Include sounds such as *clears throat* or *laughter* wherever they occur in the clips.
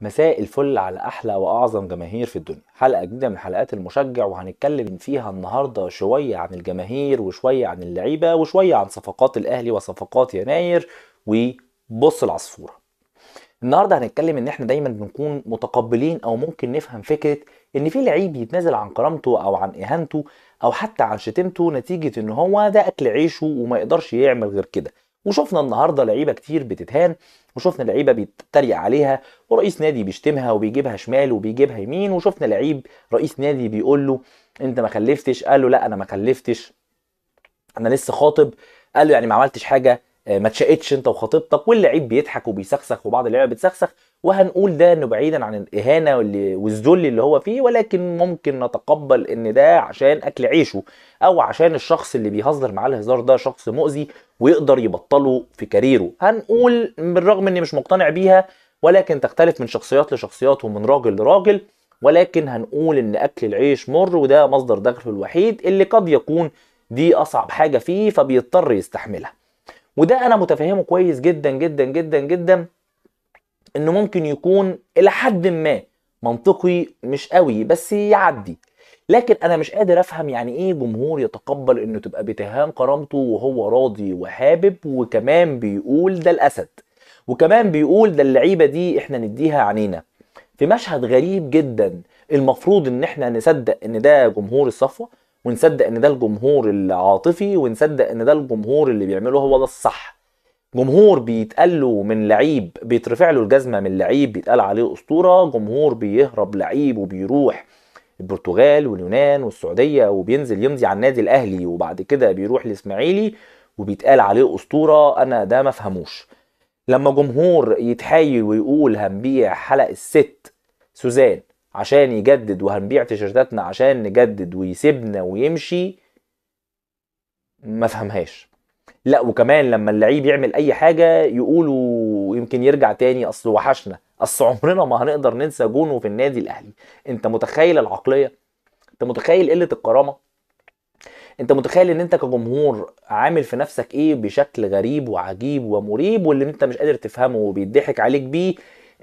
مساء الفل على احلى واعظم جماهير في الدنيا حلقه جديده من حلقات المشجع وهنتكلم فيها النهارده شويه عن الجماهير وشويه عن اللعيبه وشويه عن صفقات الاهلي وصفقات يناير وبص العصفوره النهارده هنتكلم ان احنا دايما بنكون متقبلين او ممكن نفهم فكره ان في لعيب يتنازل عن كرامته او عن اهانته او حتى عن شتيمته نتيجه ان هو ده اكل عيشه وما يقدرش يعمل غير كده وشفنا النهارده لعيبه كتير بتتهان وشفنا لعيبه بيتريق عليها ورئيس نادي بيشتمها وبيجيبها شمال وبيجيبها يمين وشفنا لعيب رئيس نادي بيقول له انت ما خلفتش قال له لا انا ما خلفتش انا لسه خاطب قال له يعني ما عملتش حاجه آه، ما اتشقتش انت وخطيبتك واللعيب بيضحك وبيسخسخ وبعض اللعيبه بتسخسخ وهنقول ده انه بعيدا عن الاهانه والذل اللي هو فيه ولكن ممكن نتقبل ان ده عشان اكل عيشه او عشان الشخص اللي بيهزر معاه الهزار ده شخص مؤذي ويقدر يبطله في كاريره هنقول بالرغم اني مش مقتنع بيها ولكن تختلف من شخصيات لشخصيات ومن راجل لراجل ولكن هنقول ان اكل العيش مر وده مصدر دخله الوحيد اللي قد يكون دي اصعب حاجه فيه فبيضطر يستحملها وده انا متفهمه كويس جدا جدا جدا جدا انه ممكن يكون الى حد ما منطقي مش قوي بس يعدي لكن انا مش قادر افهم يعني ايه جمهور يتقبل انه تبقى بتهان كرامته وهو راضي وحابب وكمان بيقول ده الاسد وكمان بيقول ده اللعيبه دي احنا نديها عنينا في مشهد غريب جدا المفروض ان احنا نصدق ان ده جمهور الصفوه ونصدق ان ده الجمهور العاطفي ونصدق ان ده الجمهور اللي بيعمله هو ده الصح جمهور بيتقال له من لعيب بيترفع له الجزمه من لعيب بيتقال عليه اسطوره جمهور بيهرب لعيب وبيروح البرتغال واليونان والسعوديه وبينزل يمضي على النادي الاهلي وبعد كده بيروح الاسماعيلي وبيتقال عليه اسطوره انا ده ما فهموش لما جمهور يتحايل ويقول هنبيع حلق الست سوزان عشان يجدد وهنبيع تيشيرتاتنا عشان نجدد ويسيبنا ويمشي ما فهمهاش لا وكمان لما اللعيب يعمل اي حاجه يقولوا يمكن يرجع تاني اصل وحشنا اصل عمرنا ما هنقدر ننسى جونه في النادي الاهلي انت متخيل العقليه انت متخيل قله الكرامه انت متخيل ان انت كجمهور عامل في نفسك ايه بشكل غريب وعجيب ومريب واللي انت مش قادر تفهمه وبيضحك عليك بيه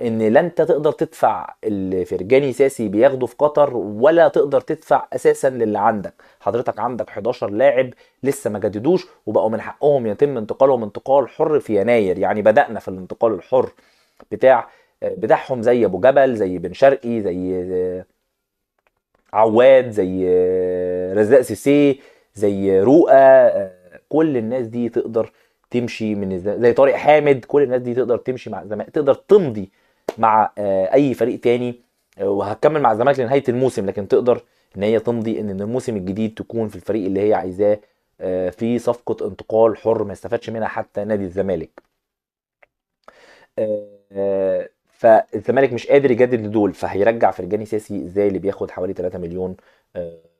ان لا انت تقدر تدفع اللي فرجاني ساسي بياخده في قطر ولا تقدر تدفع اساسا للي عندك حضرتك عندك 11 لاعب لسه ما جددوش وبقوا من حقهم يتم انتقالهم انتقال حر في يناير يعني بدأنا في الانتقال الحر بتاع آه، بتاعهم زي ابو جبل زي بن شرقي زي آه، عواد زي آه، رزاق سيسي زي رؤى كل الناس دي تقدر تمشي من زي طارق حامد كل الناس دي تقدر تمشي مع زمان تقدر تمضي مع آه، اي فريق تاني آه، وهتكمل مع الزمالك لنهايه الموسم لكن تقدر ان هي تمضي ان الموسم الجديد تكون في الفريق اللي هي عايزاه آه، في صفقه انتقال حر ما استفادش منها حتى نادي الزمالك فالزمالك مش قادر يجدد لدول فهيرجع فرجاني ساسي ازاي اللي بياخد حوالي 3 مليون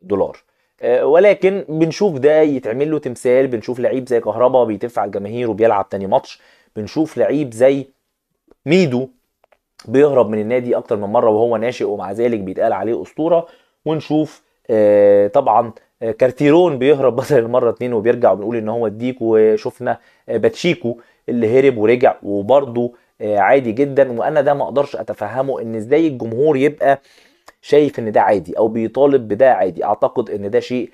دولار ولكن بنشوف ده يتعمل له تمثال بنشوف لعيب زي كهربا بيتف على الجماهير وبيلعب تاني ماتش بنشوف لعيب زي ميدو بيهرب من النادي اكتر من مره وهو ناشئ ومع ذلك بيتقال عليه اسطوره ونشوف آه، طبعا آه، كارتيرون بيهرب مثلا *laughs* المره اتنين وبيرجع وبنقول ان هو الديك وشفنا آه، باتشيكو اللي هرب ورجع وبرده عادي جدا وانا ده ما اقدرش اتفهمه ان ازاي الجمهور يبقى شايف ان ده عادي او بيطالب بده عادي اعتقد ان ده شيء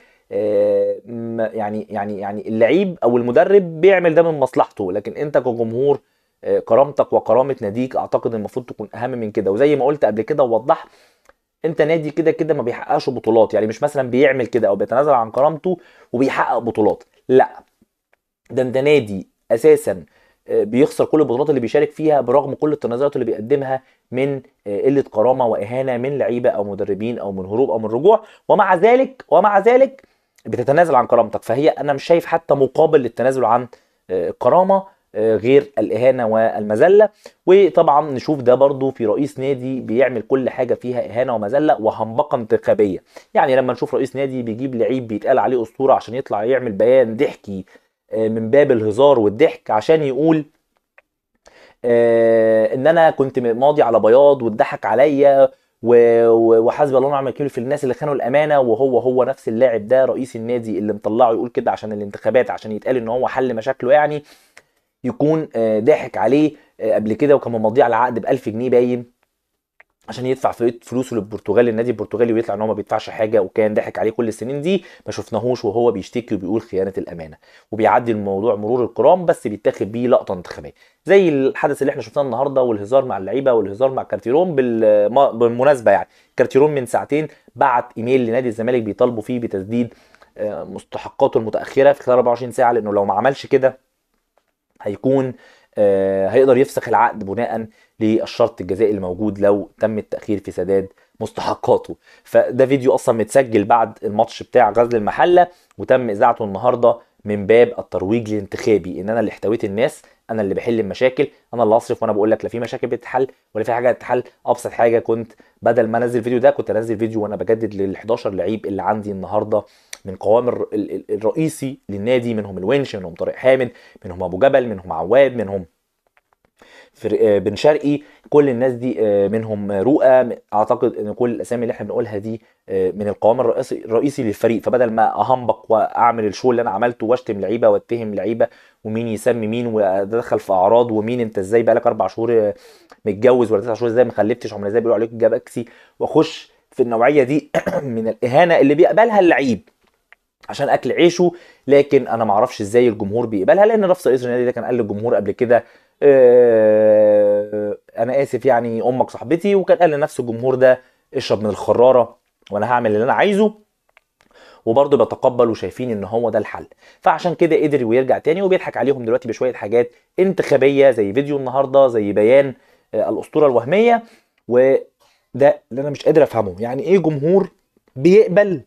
يعني يعني يعني اللعيب او المدرب بيعمل ده من مصلحته لكن انت كجمهور آه، كرامتك وكرامه ناديك اعتقد المفروض تكون اهم من كده وزي ما قلت قبل كده ووضحت انت نادي كده كده ما بيحققش بطولات يعني مش مثلا بيعمل كده او بيتنازل عن كرامته وبيحقق بطولات لا ده انت نادي اساسا آه، بيخسر كل البطولات اللي بيشارك فيها برغم كل التنازلات اللي بيقدمها من آه، قله كرامه واهانه من لعيبه او مدربين او من هروب او من رجوع ومع ذلك ومع ذلك بتتنازل عن كرامتك فهي انا مش شايف حتى مقابل للتنازل عن الكرامه آه، غير الاهانه والمذله وطبعا نشوف ده برضو في رئيس نادي بيعمل كل حاجه فيها اهانه ومذله وهمبقه انتخابيه يعني لما نشوف رئيس نادي بيجيب لعيب بيتقال عليه اسطوره عشان يطلع يعمل بيان ضحكي آه، من باب الهزار والضحك عشان يقول آه، ان انا كنت ماضي على بياض واتضحك عليا وحسب الله ونعم الوكيل في الناس اللي خانوا الامانه وهو هو نفس اللاعب ده رئيس النادي اللي مطلعه يقول كده عشان الانتخابات عشان يتقال ان هو حل مشاكله يعني يكون آه، ضاحك عليه آه، قبل كده وكان مضيع عقد ب 1000 جنيه باين عشان يدفع فلوسه للبرتغال للنادي البرتغالي ويطلع ان هو ما بيدفعش حاجه وكان ضحك عليه كل السنين دي ما شفناهوش وهو بيشتكي وبيقول خيانه الامانه وبيعدي الموضوع مرور الكرام بس بيتاخد بيه لقطه انتخابيه زي الحدث اللي احنا شفناه النهارده والهزار مع اللعيبه والهزار مع كارتيرون بالمناسبه يعني كارتيرون من ساعتين بعت ايميل لنادي الزمالك بيطالبوا فيه بتسديد آه، مستحقاته المتاخره في خلال 24 ساعه لانه لو ما عملش كده هيكون آه، هيقدر يفسخ العقد بناء للشرط الجزائي الموجود لو تم التاخير في سداد مستحقاته فده فيديو اصلا متسجل بعد الماتش بتاع غزل المحله وتم اذاعته النهارده من باب الترويج الانتخابي ان انا اللي احتويت الناس انا اللي بحل المشاكل انا اللي اصرف وانا بقول لك لا في مشاكل بتتحل ولا في حاجه تتحل ابسط حاجه كنت بدل ما انزل فيديو ده كنت انزل فيديو وانا بجدد لل11 لعيب اللي عندي النهارده من قوام الرئيسي للنادي منهم الونش منهم طارق حامد منهم ابو جبل منهم عواد منهم آه، بن شرقي كل الناس دي آه، منهم رؤى اعتقد ان كل الاسامي اللي احنا بنقولها دي آه، من القوام الرئيسي للفريق فبدل ما اهمبق واعمل الشو اللي انا عملته واشتم لعيبه واتهم لعيبه ومين يسمي مين وادخل في اعراض ومين انت ازاي بقالك اربع شهور متجوز ولا تسع شهور ازاي ما خلفتش عمال ازاي بيقولوا عليك اكسي واخش في النوعيه دي *clears throat* من الاهانه اللي بيقبلها اللعيب عشان اكل عيشه لكن انا ما اعرفش ازاي الجمهور بيقبلها لان رفض رئيس النادي ده كان قال للجمهور قبل كده اه انا اسف يعني امك صاحبتي وكان قال لنفس الجمهور ده اشرب من الخراره وانا هعمل اللي انا عايزه وبرضه بيتقبل وشايفين ان هو ده الحل فعشان كده قدر ويرجع تاني وبيضحك عليهم دلوقتي بشويه حاجات انتخابيه زي فيديو النهارده زي بيان آه الاسطوره الوهميه وده اللي انا مش قادر افهمه يعني ايه جمهور بيقبل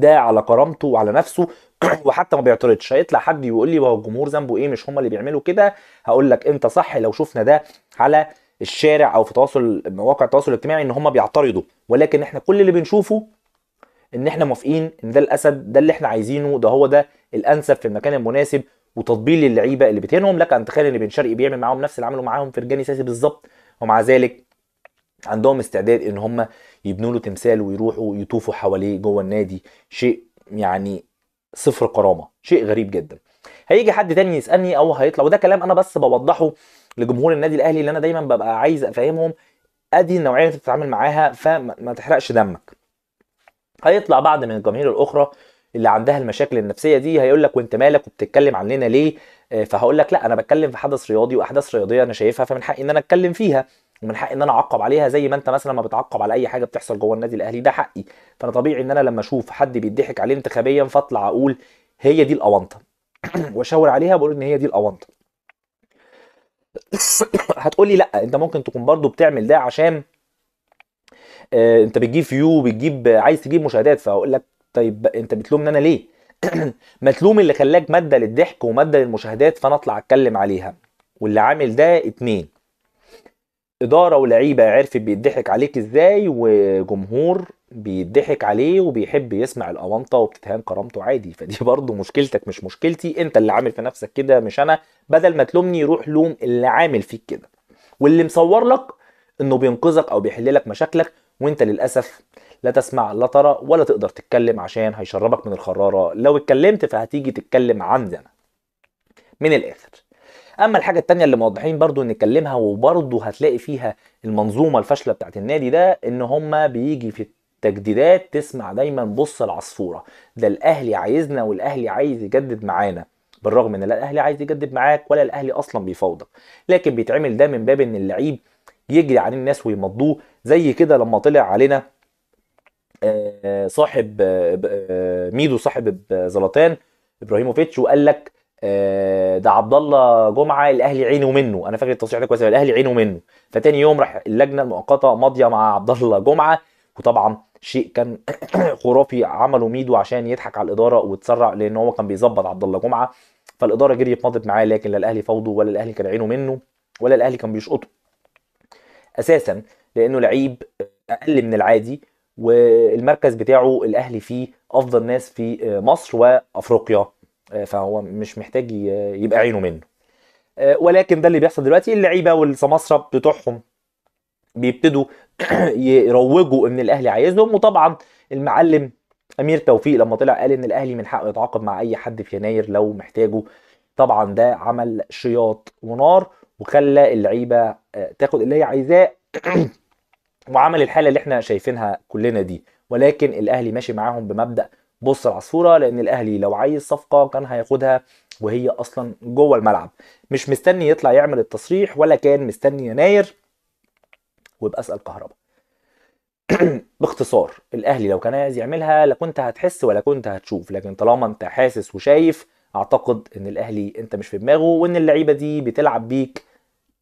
ده على كرامته وعلى نفسه *clears throat* وحتى ما بيعترضش هيطلع حد يقول لي هو الجمهور ذنبه ايه مش هم اللي بيعملوا كده هقول لك انت صح لو شفنا ده على الشارع او في تواصل مواقع التواصل الاجتماعي ان هم بيعترضوا ولكن احنا كل اللي بنشوفه ان احنا موافقين ان ده الاسد ده اللي احنا عايزينه ده هو ده الانسب في المكان المناسب وتطبيل اللعيبه اللي بتهنهم لك ان تخيل ان بن شرقي بيعمل معاهم نفس اللي عمله معاهم فرجاني ساسي بالظبط ومع ذلك عندهم استعداد ان هم يبنوا له تمثال ويروحوا يطوفوا حواليه جوه النادي شيء يعني صفر كرامه شيء غريب جدا هيجي حد تاني يسالني او هيطلع وده كلام انا بس بوضحه لجمهور النادي الاهلي اللي انا دايما ببقى عايز افهمهم ادي النوعيه اللي بتتعامل معاها فما تحرقش دمك هيطلع بعض من الجماهير الاخرى اللي عندها المشاكل النفسيه دي هيقول لك وانت مالك وبتتكلم عننا ليه آه، فهقول لك لا انا بتكلم في حدث رياضي واحداث رياضيه انا شايفها فمن حقي ان انا اتكلم فيها ومن حقي ان انا اعقب عليها زي ما انت مثلا ما بتعقب على اي حاجه بتحصل جوه النادي الاهلي ده حقي فانا طبيعي ان انا لما اشوف حد بيضحك عليه انتخابيا فاطلع اقول هي دي الاونطه *clears throat* واشاور عليها بقول ان هي دي الاونطه *clears throat* هتقول لي لا انت ممكن تكون برضو بتعمل ده عشان آه، انت بتجيب فيو بتجيب عايز تجيب مشاهدات فاقول لك طيب انت بتلومني انا ليه *clears throat* ما تلوم اللي خلاك ماده للضحك وماده للمشاهدات فانا اطلع اتكلم عليها واللي عامل ده اتنين اداره ولعيبه عرفت بيضحك عليك ازاي وجمهور بيضحك عليه وبيحب يسمع الاونطه وبتتهان كرامته عادي فدي *laughs* برضه مشكلتك مش مشكلتي انت اللي عامل في نفسك كده مش انا بدل ما تلومني روح لوم اللي عامل فيك كده واللي مصور لك انه بينقذك او بيحل لك مشاكلك وانت للاسف لا تسمع لا ترى ولا تقدر تتكلم عشان هيشربك من الخراره لو اتكلمت فهتيجي تتكلم عندي انا من الاخر اما الحاجه الثانيه اللي موضحين برضو نتكلمها وبرضو هتلاقي فيها المنظومه الفاشله بتاعت النادي ده ان هم بيجي في التجديدات تسمع دايما بص العصفوره ده الاهلي عايزنا والاهلي عايز يجدد معانا بالرغم ان لا الاهلي عايز يجدد معاك ولا الاهلي اصلا بيفاوضك لكن بيتعمل ده من باب ان اللعيب يجري عليه الناس ويمضوه زي كده لما طلع علينا آه، صاحب آه، آه، ميدو صاحب زلاتان ابراهيموفيتش وقال لك آه، ده عبد الله جمعه الاهلي عينه منه انا فاكر التصريح ده كويس الاهلي عينه منه فتاني يوم راح اللجنه المؤقته ماضيه مع عبد الله جمعه وطبعا شيء كان *clears throat* خرافي عمله ميدو عشان يضحك على الاداره وتسرع لان هو كان بيظبط عبد الله جمعه فالاداره جريت مضت معاه لكن لا الاهلي فوضه ولا الاهلي كان عينه منه ولا الاهلي كان بيشقطه اساسا لانه لعيب اقل من العادي والمركز بتاعه الاهلي فيه افضل ناس في آه، مصر وافريقيا آه، فهو مش محتاج يبقى عينه منه آه، ولكن ده اللي بيحصل دلوقتي اللعيبه والسماسره بتوعهم بيبتدوا *clears throat* يروجوا ان الاهلي عايزهم وطبعا المعلم امير توفيق لما طلع قال ان الاهلي من حقه يتعاقد مع اي حد في يناير لو محتاجه طبعا ده عمل شياط ونار وخلى اللعيبه آه، تاخد اللي هي عايزاه *clears throat* وعمل الحاله اللي احنا شايفينها كلنا دي ولكن الاهلي ماشي معاهم بمبدا بص الصوره لان الاهلي لو عايز صفقه كان هياخدها وهي اصلا جوه الملعب مش مستني يطلع يعمل التصريح ولا كان مستني يناير ويبقى اسال كهربا *clears throat* باختصار الاهلي لو كان عايز يعملها لا كنت هتحس ولا كنت هتشوف لكن طالما انت حاسس وشايف اعتقد ان الاهلي انت مش في دماغه وان اللعيبه دي بتلعب بيك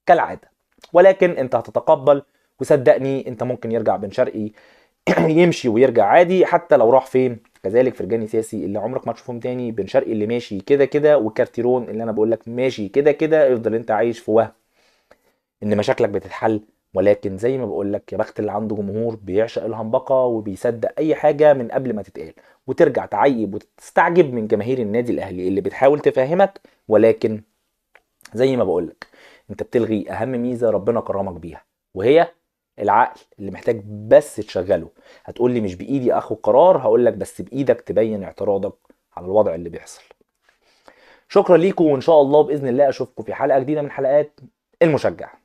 كالعاده ولكن انت هتتقبل وصدقني انت ممكن يرجع بن شرقي *clears throat* يمشي ويرجع عادي حتى لو راح فين كذلك فرجاني سياسي اللي عمرك ما تشوفهم تاني بن شرقي اللي ماشي كده كده وكارتيرون اللي انا بقول لك ماشي كده كده افضل انت عايش في وهم ان مشاكلك بتتحل ولكن زي ما بقول لك يا بخت اللي عنده جمهور بيعشق الهمبقه وبيصدق اي حاجه من قبل ما تتقال وترجع تعيب وتستعجب من جماهير النادي الاهلي اللي بتحاول تفهمك ولكن زي ما بقول لك انت بتلغي اهم ميزه ربنا كرمك بيها وهي العقل اللي محتاج بس تشغله هتقول لي مش بايدي اخد قرار هقول لك بس بايدك تبين اعتراضك على الوضع اللي بيحصل شكرا ليكم وان شاء الله باذن الله اشوفكم في حلقه جديده من حلقات المشجع